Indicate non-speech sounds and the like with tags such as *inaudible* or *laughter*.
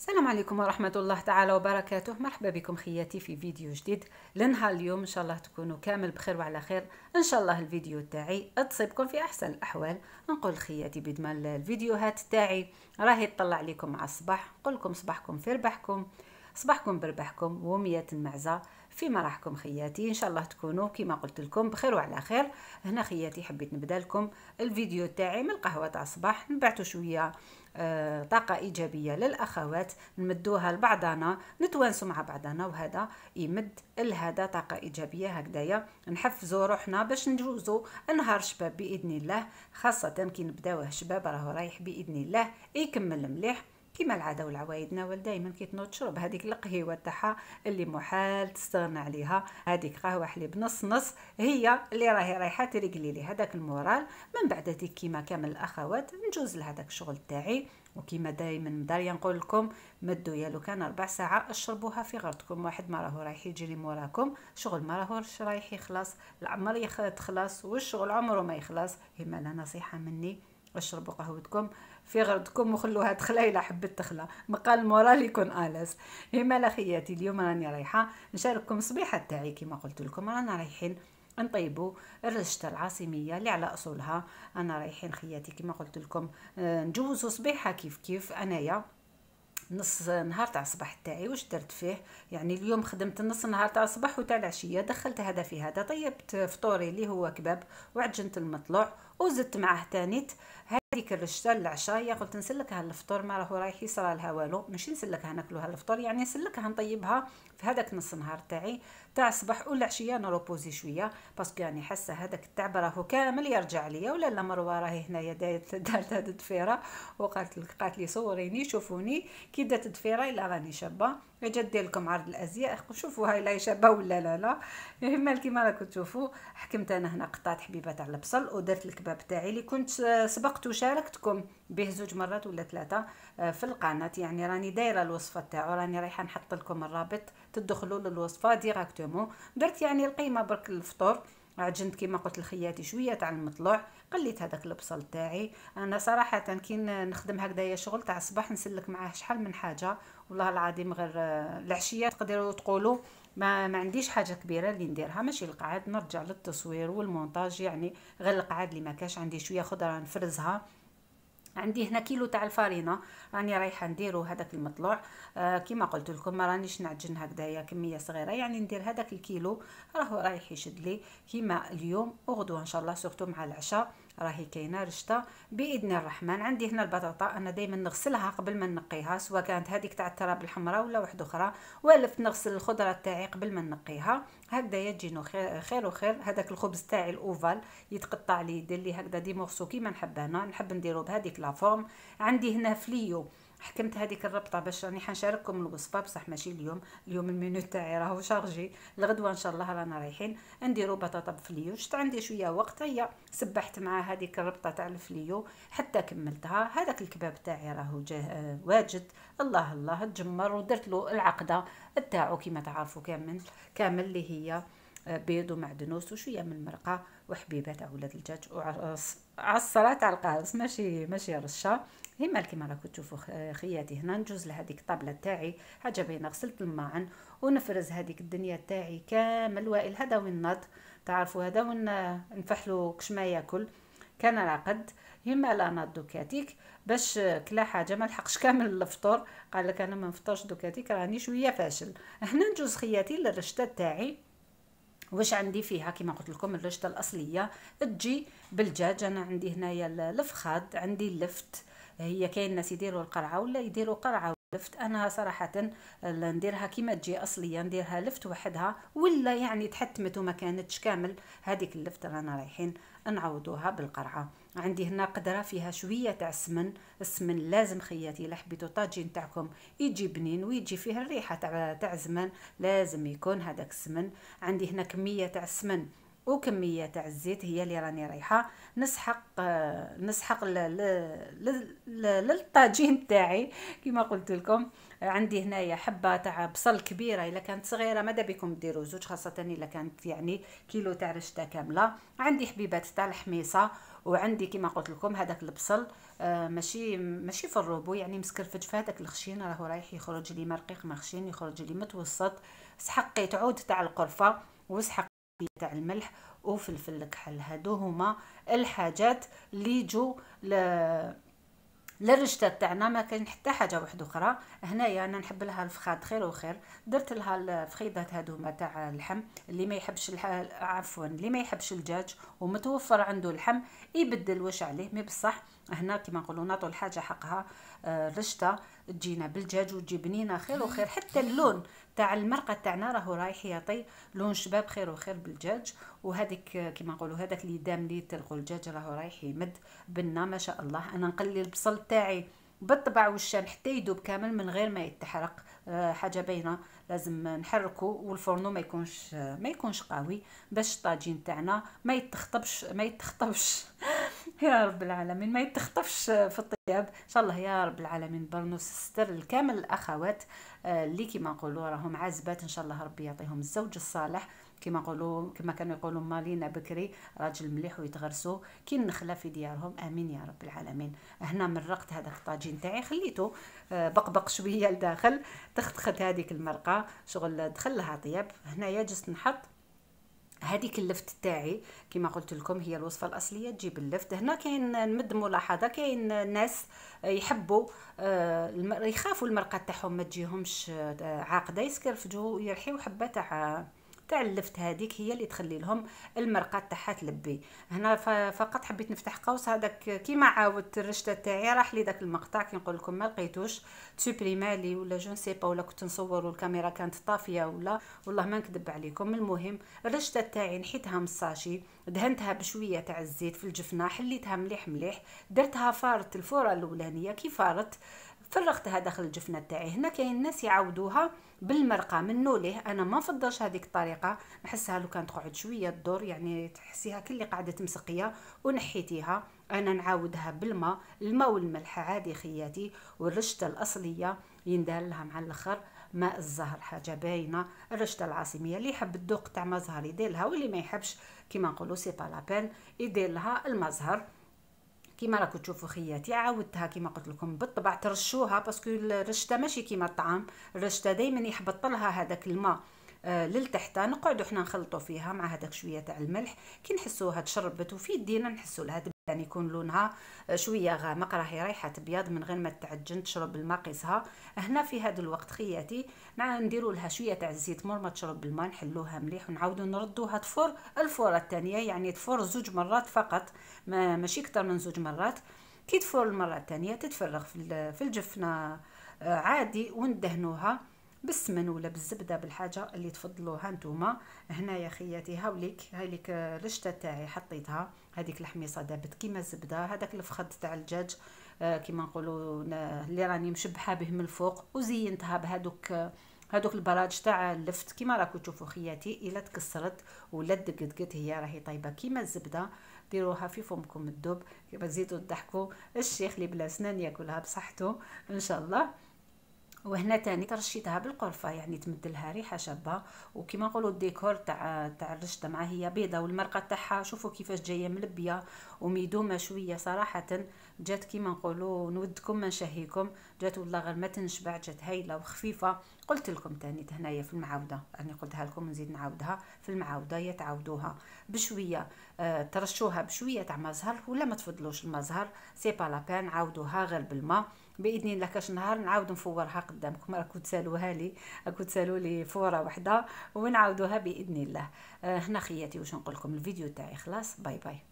السلام عليكم ورحمة الله تعالى وبركاته مرحبا بكم خياتي في فيديو جديد لنهار اليوم إن شاء الله تكونوا كامل بخير وعلى خير إن شاء الله الفيديو تاعي تصيبكم في أحسن الأحوال نقول خياتي بدما الفيديوهات تاعي راهي تطلع عليكم على الصباح نقول لكم صباحكم في ربحكم صباحكم بربحكم ومية المعزة في مراحكم خياتي ان شاء الله تكونوا كما قلت لكم بخير وعلى خير هنا خياتي حبيت نبدا لكم الفيديو تاعي من القهوه تاع الصباح نبعتو شويه آه، طاقة إيجابية للأخوات نمدوها لبعضنا نتوانسوا مع بعضنا وهذا يمد لهذا طاقة إيجابية هكذايا نحفزوا روحنا باش نجوزوا نهار شباب بإذن الله خاصة كي نبداوه شباب راهو رايح بإذن الله يكمل مليح كما العاده والعوايد ناول دائما كي تنوض تشرب هذيك القهيوه تاعها اللي محال تستغنى عليها هذيك قهوه حليب نص نص هي اللي راهي رايحه ترقلي لي هذاك المورال من بعد هذيك كيما كامل الاخوات نجوز لهذاك الشغل تاعي وكيما دائما مداريا نقول لكم مدوا يا لو كان ربع ساعه اشربوها في غرضكم واحد ما راهو رايح يجري موراكم شغل ما راهوش رايح يخلص العمر يخلص والشغل عمره ما يخلص هما نصيحه مني اشربوا قهوتكم في غرضكم وخلوها تخلى الا حبت تخلى مقال المورال يكون الس هما لخياتي اليوم راني رايحه نشارككم صبيحه تاعي كما قلت لكم رانا رايحين نطيبوا الرشته العاصميه اللي على اصولها انا رايحين خياتي كما قلت لكم آه، نجوزوا صبيحه كيف كيف انايا نص نهار تاع الصباح تاعي واش درت فيه يعني اليوم خدمت نص نهار تاع الصباح وتاع العشيه دخلت هذا في هذا طيبت فطوري اللي هو كباب وعجنت المطلوع وزدت معاه تانيت هذيك الرشته العشايه قلت نسلكها الفطور ما راهو رايح يصرى لها والو ماشي نسلكها ناكلوها الفطور يعني نسلكها نطيبها في هذاك نص نهار تاعي تاع الصباح ولا عشيه نروبوزي شويه باسكو يعني حاسه هذاك التعب راهو كامل يرجع ليا ولا لا مروه راهي هنايا دارت دارت هاد الدفيره وقالت لك قالت لي صوريني شوفوني كي دات الدفيره الا راني شابه جات دير لكم عرض الازياء شوفوها لا شابه ولا لا لا *laughs* المهم كيما راكم تشوفوا حكمت انا هنا قطعت حبيبه تاع البصل ودرت الكباب تاعي اللي كنت سبقت مشاركتكم به زوج مرات ولا ثلاثه آه، في القناه يعني راني دايره الوصفه تاعو راني رايحه نحط لكم الرابط تدخلوا للوصفه ديراكتومون درت يعني القيمه برك الفطور عجنت كيما قلت لخياتي شويه تاع المطلوع قليت هذاك البصل تاعي انا صراحه كي نخدم هكذايا شغل تاع الصباح نسلك معاه شحال من حاجه والله العظيم غير آه، العشيه تقدروا تقولوا ما, ما عنديش حاجه كبيره اللي نديرها ماشي القعاد نرجع للتصوير والمونتاج يعني غير القعاد اللي ما كاش عندي شويه خضره نفرزها عندي هنا كيلو تاع الفارينه راني رايحه نديرو هذاك المطلوع آه كيما قلت لكم ما رانيش نعجن هكذايا كميه صغيره يعني ندير هذاك الكيلو راهو رايح يشد لي كيما اليوم وغدوه ان شاء الله سورتو مع العشاء راهي كاينه رشته باذن الرحمن عندي هنا البطاطا انا دائما نغسلها قبل ما نقيها سواء كانت هذيك تاع التراب الحمراء ولا واحده اخرى والف نغسل الخضره تاعي قبل ما نقيها هكذا تجينو خير وخير هذاك الخبز تاعي الاوفال يتقطع لي يدير لي هكذا دي مورسو كيما نحب انا نحب نديرو بهذيك لا عندي هنا فليو حكمت هذيك الربطه باش راني حنشارككم الوصفه بصح ماشي اليوم اليوم المنيو تاعي راهو شارجي الغدوه ان شاء الله رانا رايحين نديرو بطاطا بفليو شت عندي شويه وقت هي سبحت مع هذيك الربطه تاع الفليو حتى كملتها هذاك الكباب تاعي راهو جاه آه، واجد الله الله تجمر ودرت له العقده تاعو كيما تعرفوا كامل كامل اللي هي آه، بيض ومعدنوس وشويه من المرقه وحبيبه تاع ولاد الدجاج وعصره تاع القارص ماشي ماشي رشه هما كيما راكم تشوفوا خياتي هنا نجوز لهذيك الطابله تاعي حاجه باينه غسلت الماعن ونفرز هذيك الدنيا تاعي كامل وائل هذا وين نض تعرفوا هذا وين نفحلو كش ما ياكل كان راقد هما لا ناض دوكاتيك باش كلا حاجه ما لحقش كامل الفطور قال لك انا ما نفطرش دوكاتيك راني شويه فاشل هنا نجوز خياتي للرشته تاعي واش عندي فيها كيما قلت لكم الرشته الاصليه تجي بالدجاج انا عندي هنايا الفخاد عندي اللفت هي كاين ناس يديروا القرعه ولا يديروا قرعه لفت انا صراحه نديرها كيما تجي اصليه نديرها لفت وحدها ولا يعني تحتمت وما كانتش كامل هذيك اللفت رانا رايحين نعوضوها بالقرعه عندي هنا قدره فيها شويه تاع السمن السمن لازم خياتي الا حبيتوا الطاجين تاعكم يجي بنين ويجي فيه الريحه تاع تاع زمان لازم يكون هذاك السمن عندي هنا كميه تاع السمن وكميه تاع الزيت هي اللي راني رايحه نسحق آه، نسحق للطاجين تاعي كما قلت لكم عندي هنايا حبه تاع بصل كبيره الا كانت صغيره ماذا بكم ديروا زوج خاصه الا كانت يعني كيلو تاع رشته كامله عندي حبيبات تاع الحميصه وعندي كما قلت لكم هذاك البصل آه، ماشي ماشي في الروبو يعني مسكرفج في هذاك الخشين راهو رايح يخرج لي مرقيق مخشين يخرج لي متوسط سحقيت عود تاع القرفه وسحق تاع الملح وفلفل الكحل هادو هما الحاجات اللي جو ل للرشته تاعنا ما كاين حتى حاجه واحده اخرى هنايا انا نحب لها الفخاد خير وخير درت لها الفخيدات هادو تاع اللحم اللي ما يحبش الح... عفوا اللي ما يحبش الدجاج ومتوفر عنده اللحم يبدل واش عليه مي بصح هنا كما نقولوا نعطوا الحاجه حقها الرشته آه، تجينا بالدجاج وتجي بنينه خير وخير حتى اللون تاع المرقه تاعنا راهو رايح يعطي لون شباب خير وخير بالدجاج وهذيك آه، كما نقولوا هذاك اللي دام لي تلقوا الدجاج راهو رايح يمد بنا ما شاء الله انا نقلي البصل تاعي بالطبع والشان حتى يذوب كامل من غير ما يتحرق آه، حاجه باينه لازم نحركو والفرنو ما يكونش ما يكونش قوي باش الطاجين تاعنا ما يتخطبش ما يتخطبش *laughs* يا رب العالمين ما يتخطفش في الطياب ان شاء الله يا رب العالمين برنوس ستر لكامل الاخوات آه، اللي كيما نقولوا راهم عازبات ان شاء الله ربي يعطيهم الزوج الصالح كما قولوا كما كانوا يقولوا مالينا بكري راجل مليح ويتغرسوا كي النخله في ديارهم امين يا رب العالمين هنا مرقت هذاك الطاجين تاعي خليته آه، بقبق شويه لداخل تختخت هذيك المرقه شغل دخل لها طياب هنايا جست نحط هذيك اللفت تاعي كما قلت لكم هي الوصفه الاصليه تجيب اللفت هنا كاين نمد ملاحظه كاين ناس يحبوا آه، يخافوا المرقه تاعهم ما تجيهمش آه، عاقده يسكرفجوا يرحيوا حبه تاع تاع اللفت هذيك هي اللي تخلي لهم المرقه تاعها تلبي هنا فقط حبيت نفتح قوس هذاك كيما عاودت الرشته تاعي راح لي داك المقطع كي نقول لكم ما لقيتوش تسوبريما ولا جون سي با ولا كنت نصور والكاميرا كانت طافيه ولا والله ما نكذب عليكم المهم الرشته تاعي نحيتها من الساشي دهنتها بشويه تاع الزيت في الجفنه حليتها مليح مليح درتها فارت الفوره الاولانيه كي فارت فرغتها داخل الجفنه تاعي هنا كاين الناس يعاودوها بالمرقه من نوله انا ما نفضلش هذيك الطريقه نحسها لو كان تقعد شويه تدور يعني تحسيها كلي قعدت مسقيه ونحيتيها انا نعاودها بالماء الماء والملح عادي خياتي والرشته الاصليه يندال لها مع الاخر ماء الزهر حاجه باينه الرشته العاصميه اللي يحب الدوق تاع مزهر يدير لها واللي ما يحبش كيما نقولوا سي با لابين يدير لها المزهر كيما راكم تشوفوا خياتي عاودتها كيما قلت لكم بالطبع ترشوها باسكو الرشته ماشي كيما الطعام الرشته دائما يحبط لها هذاك الماء آه، للتحتة نقعدوا احنا نخلطوا فيها مع هذاك شويه تاع الملح كي نحسوها تشربت وفي يدينا نحسوا لها يعني يكون لونها شويه غامق راهي رايحه تبيض من غير ما تعجن تشرب الماء قيسها هنا في هذا الوقت خياتي نديروا لها شويه تاع الزيت مور ما تشرب الما نحلوها مليح ونعاودوا نردوها تفور الفوره الثانيه يعني تفور زوج مرات فقط ما ماشي اكثر من زوج مرات كي تفور المره الثانيه تتفرغ في الجفنه آه، عادي وندهنوها بالسمن ولا بالزبده بالحاجه اللي تفضلوها نتوما هنايا خياتي هاوليك هاوليك الرشته آه، تاعي حطيتها هذيك الحميصه دابت كيما الزبده هذاك الفخد تاع الدجاج آه، كيما نقولوا اللي راني مشبحه به من الفوق وزينتها بهذوك آه، هذوك البراج تاع اللفت كيما راكم تشوفوا خياتي الا تكسرت ولا دقدقت هي راهي طيبه كيما الزبده ديروها في فمكم الدب كيما زيدوا تضحكوا الشيخ اللي بلا سنان ياكلها بصحته ان شاء الله وهنا تاني ترشيتها بالقرفه يعني تمدلها ريحه شابه وكما نقولوا الديكور تاع تاع الرشده مع هي بيضه والمرقه تاعها شوفوا كيفاش جايه ملبيه وميدومه شويه صراحه جات كيما نقولوا نودكم ما نشهيكم جات والله غير ما تنشبع جات هايله وخفيفه قلت لكم تاني هنايا في المعاوده راني يعني قلتها لكم نزيد نعاودها في المعاوده يا تعاودوها بشويه آه ترشوها بشويه تاع مزهر ولا ما تفضلوش المزهر سي با لا بان عاودوها غير بالماء باذن الله كاش نهار نعاود نفورها قدامكم راكو تسالوها لي راكو تسالوا لي فوره وحده ونعاودوها باذن الله آه هنا خياتي واش نقول لكم الفيديو تاعي خلاص باي باي